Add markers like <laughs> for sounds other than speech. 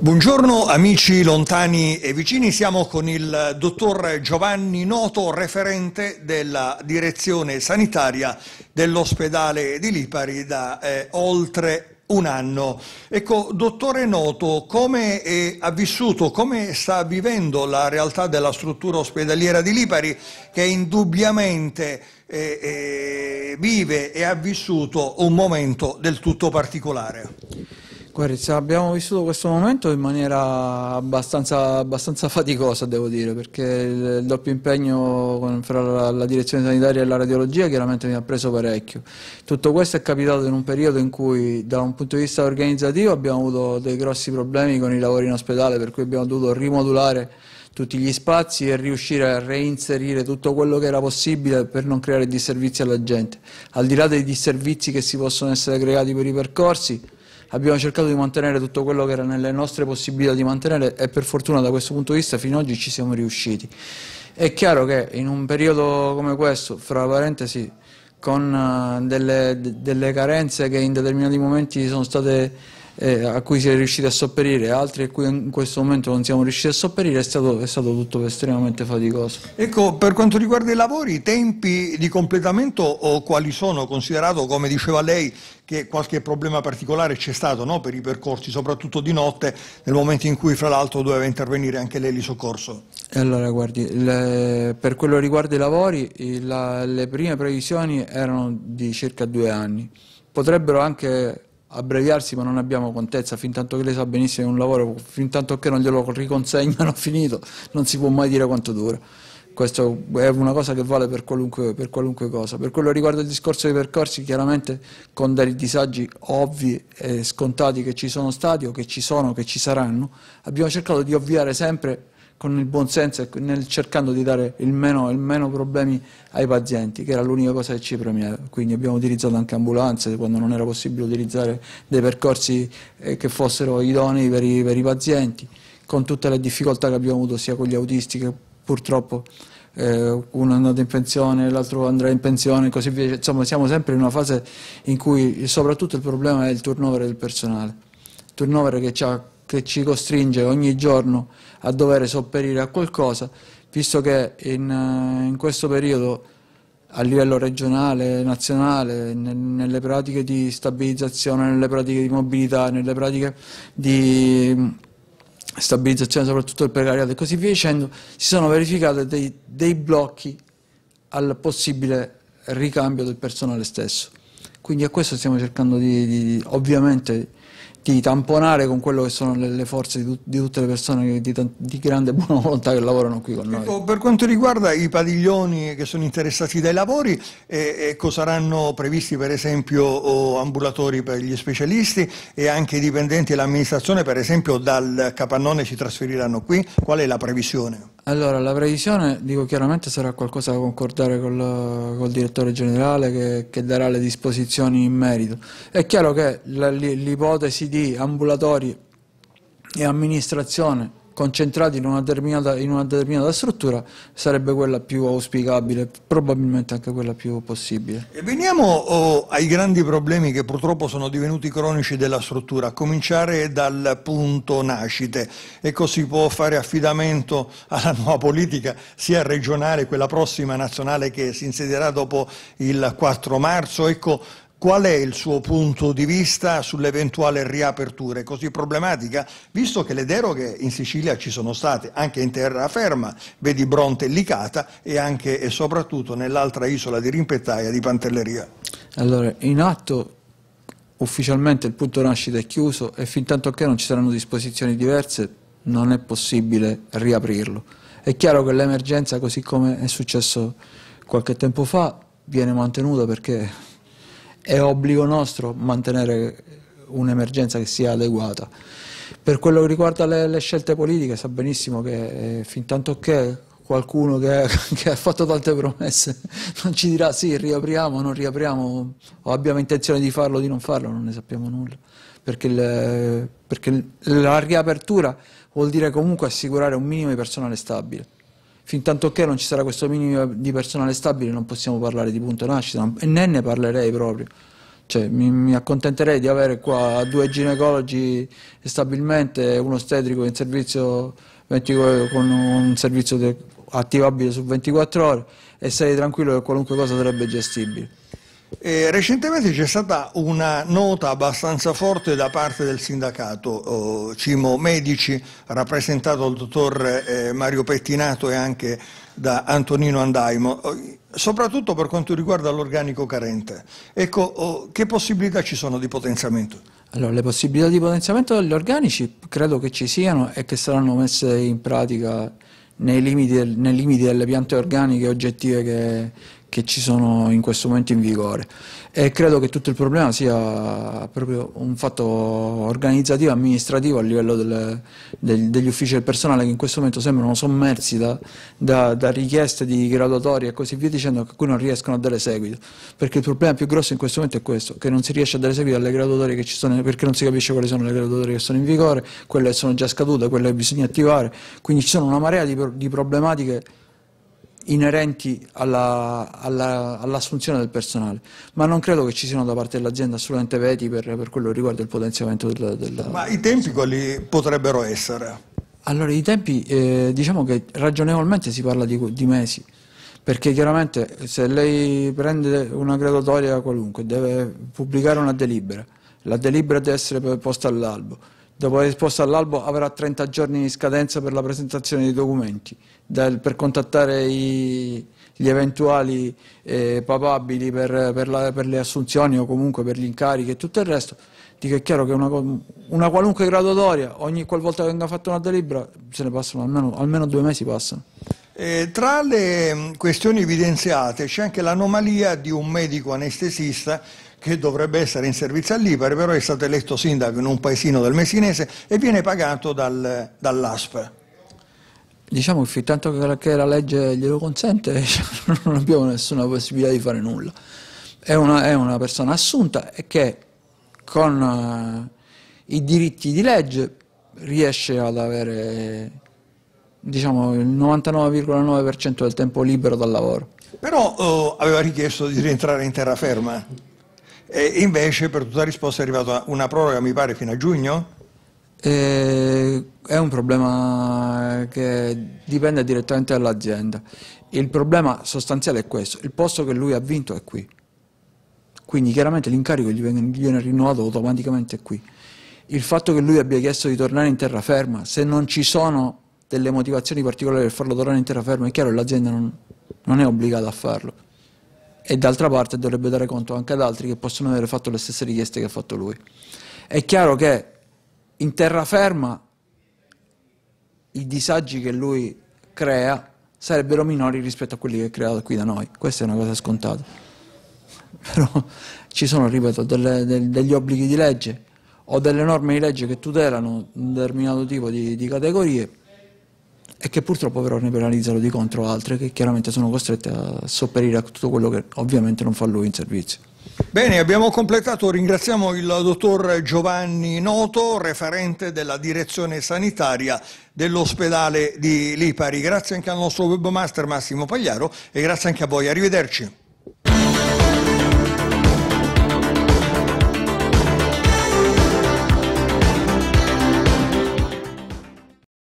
Buongiorno amici lontani e vicini, siamo con il dottor Giovanni Noto, referente della direzione sanitaria dell'ospedale di Lipari da eh, oltre un anno. Ecco, dottore Noto, come è, ha vissuto, come sta vivendo la realtà della struttura ospedaliera di Lipari che indubbiamente eh, eh, vive e ha vissuto un momento del tutto particolare? Guarda, abbiamo vissuto questo momento in maniera abbastanza, abbastanza <laughs> faticosa, devo dire, perché il, doppio impegno fra la, la direzione sanitaria e la radiologia chiaramente mi ha preso parecchio. Tutto questo è capitato in un periodo in cui, da un punto di vista organizzativo, abbiamo avuto dei grossi problemi con i lavori in ospedale, per cui abbiamo dovuto rimodulare tutti gli spazi e riuscire a reinserire tutto quello che era possibile per non creare disservizi alla gente. Al di là dei disservizi che si possono essere creati per i percorsi, abbiamo cercato di mantenere tutto quello che era nelle nostre possibilità di mantenere e per fortuna da questo punto di vista fino ad oggi ci siamo riusciti. È chiaro che in un periodo come questo, fra parentesi, con eh, delle, delle carenze che in determinati momenti sono state eh, a cui si è riusciti a sopperire, e altri a cui in questo momento non siamo riusciti a sopperire, è stato, è stato tutto estremamente faticoso. Ecco, per quanto riguarda i lavori, i tempi di completamento o quali sono, considerato, come diceva lei, che qualche problema particolare c'è stato no? per i percorsi, soprattutto di notte, nel momento in cui fra l'altro doveva intervenire anche l'elisoccorso? Allora, guardi, le, per quello riguarda i lavori, la, le prime previsioni erano di circa due anni. Potrebbero anche abbreviarsi ma non abbiamo contezza, fin tanto che lei sa benissimo che un lavoro, fin tanto che non glielo riconsegnano <laughs> finito, non si può mai dire quanto dura. Questa è una cosa che vale per qualunque, per qualunque cosa. Per quello riguardo il discorso dei percorsi, chiaramente con dei disagi ovvi e scontati che ci sono stati o che ci sono, che ci saranno, abbiamo cercato di ovviare sempre con il buon senso e nel, cercando di dare il meno, il meno, problemi ai pazienti, che era l'unica cosa che ci premiava. Quindi abbiamo utilizzato anche ambulanze quando non era possibile utilizzare dei percorsi eh, che fossero idonei per i, per i pazienti, con tutte le difficoltà che abbiamo avuto sia con gli autisti che purtroppo eh, uno è andato in pensione, l'altro andrà in pensione e così via. Insomma, siamo sempre in una fase in cui soprattutto il problema è il turnover del personale. Il turnover che ci, ha, che ci costringe ogni giorno a dover sopperire a qualcosa, visto che in, eh, in questo periodo a livello regionale, nazionale, nel, nelle pratiche di stabilizzazione, nelle pratiche di mobilità, nelle pratiche di stabilizzazione soprattutto del precariato e così via dicendo, si sono verificati dei, dei blocchi al possibile ricambio del personale stesso. Quindi a questo stiamo cercando di, di ovviamente di tamponare con quello che sono le, le forze di, di, tutte le persone di, di, grande buona volontà che lavorano qui con noi. Ecco, per quanto riguarda i padiglioni che sono interessati dai lavori, eh, ecco, saranno previsti per esempio ambulatori per gli specialisti e anche i dipendenti dell'amministrazione, per esempio dal Capannone si trasferiranno qui, qual è la previsione? Allora, la previsione, dico chiaramente, sarà qualcosa da concordare col, col direttore generale che, che, darà le disposizioni in merito. È chiaro che l'ipotesi di ambulatori e amministrazione concentrati in una, in una determinata, struttura sarebbe quella più auspicabile, probabilmente anche quella più possibile. E veniamo oh, ai grandi problemi che purtroppo sono divenuti cronici della struttura, a cominciare dal punto nascite. Ecco, si può fare affidamento alla nuova politica, sia regionale, quella prossima nazionale che si insedierà dopo il 4 marzo. Ecco, Qual è il suo punto di vista sull'eventuale riapertura? È così problematica, visto che le deroghe in Sicilia ci sono state, anche in terraferma, vedi Bronte e Licata e anche e soprattutto nell'altra isola di Rimpettaia di Pantelleria. Allora, in atto ufficialmente il punto nascita è chiuso e fin tanto che non ci saranno disposizioni diverse non è possibile riaprirlo. È chiaro che l'emergenza, così come è successo qualche tempo fa, viene mantenuta perché è obbligo nostro mantenere un'emergenza che sia adeguata. Per quello che riguarda le, le scelte politiche sa benissimo che eh, fin tanto che qualcuno che, <laughs> che, ha fatto tante promesse <laughs> non ci dirà sì, riapriamo o non riapriamo, o abbiamo intenzione di farlo o di non farlo, non ne sappiamo nulla. Perché, le, perché la riapertura vuol dire comunque assicurare un minimo di personale stabile fintanto che non ci sarà questo minimo di personale stabile non possiamo parlare di punto nascita e ne, ne parlerei proprio. Cioè, mi, mi, accontenterei di avere qua due ginecologi stabilmente, uno ostetrico in servizio 20, con un servizio attivabile su 24 ore e sarei tranquillo che qualunque cosa sarebbe gestibile. Eh, recentemente c'è stata una nota abbastanza forte da parte del sindacato oh, Cimo Medici, rappresentato dal dottor eh, Mario Pettinato e anche da Antonino Andaimo, soprattutto per quanto riguarda l'organico carente. Ecco, oh, che possibilità ci sono di potenziamento? Allora, le possibilità di potenziamento degli organici credo che ci siano e che saranno messe in pratica nei limiti, del, nei limiti delle piante organiche oggettive che, che ci sono in questo momento in vigore e credo che tutto il problema sia proprio un fatto organizzativo, amministrativo a livello delle, del, degli uffici del personale che in questo momento sembrano sommersi da, da, da richieste di graduatorie e così via dicendo a cui non riescono a dare seguito perché il problema più grosso in questo momento è questo che non si riesce a dare seguito alle graduatorie che ci sono perché non si capisce quali sono le graduatorie che sono in vigore quelle che sono già scadute, quelle che bisogna attivare quindi ci sono una marea di, di problematiche inerenti alla, alla, all'assunzione del personale, ma non credo che ci siano da parte dell'azienda assolutamente veti per, per quello che riguarda il potenziamento della... della ma i tempi quali potrebbero essere? Allora, i tempi, eh, diciamo che ragionevolmente si parla di, di mesi perché chiaramente se lei prende una graduatoria qualunque, deve pubblicare una delibera, la delibera deve essere posta all'albo, Dopo la risposta all'albo avrà 30 giorni di scadenza per la presentazione dei documenti, del, per contattare i, gli eventuali eh, papabili per, per, la, per, le assunzioni o comunque per gli incarichi e tutto il resto. Dico è chiaro che una, una qualunque graduatoria, ogni qualvolta che venga fatta una delibera, se ne passano almeno, almeno due mesi passano. Eh, tra le mm, questioni evidenziate c'è anche l'anomalia di un medico anestesista che dovrebbe essere in servizio all'Ipari, però è stato eletto sindaco in un paesino del Messinese e viene pagato dal, dall'ASP. Diciamo che fin tanto che la legge glielo consente <laughs> non abbiamo nessuna possibilità di fare nulla. È una, è una persona assunta e che con eh, i diritti di legge riesce ad avere diciamo, il 99,9% del tempo libero dal lavoro. Però eh, aveva richiesto di rientrare in terraferma. E invece per tutta risposta è arrivata una proroga, mi pare, fino a giugno? Eh, è un problema che dipende direttamente dall'azienda. Il problema sostanziale è questo, il posto che lui ha vinto è qui. Quindi chiaramente l'incarico gli viene, rinnovato automaticamente qui. Il fatto che lui abbia chiesto di tornare in terraferma, se non ci sono delle motivazioni particolari per farlo tornare in terraferma, è chiaro che l'azienda non, non è obbligata a farlo e d'altra parte dovrebbe dare conto anche ad altri che possono aver fatto le stesse richieste che ha fatto lui. È chiaro che in terraferma i disagi che lui crea sarebbero minori rispetto a quelli che ha creato qui da noi, questa è una cosa scontata. <laughs> Però ci sono, ripeto, delle, del, degli obblighi di legge o delle norme di legge che tutelano un determinato tipo di, di categorie e che purtroppo però ne penalizzano di contro altre che chiaramente sono costrette a sopperire a tutto quello che ovviamente non fa lui in servizio. Bene, abbiamo completato, ringraziamo il dottor Giovanni Noto, referente della direzione sanitaria dell'ospedale di Lipari. Grazie anche al nostro webmaster Massimo Pagliaro e grazie anche a voi. Arrivederci.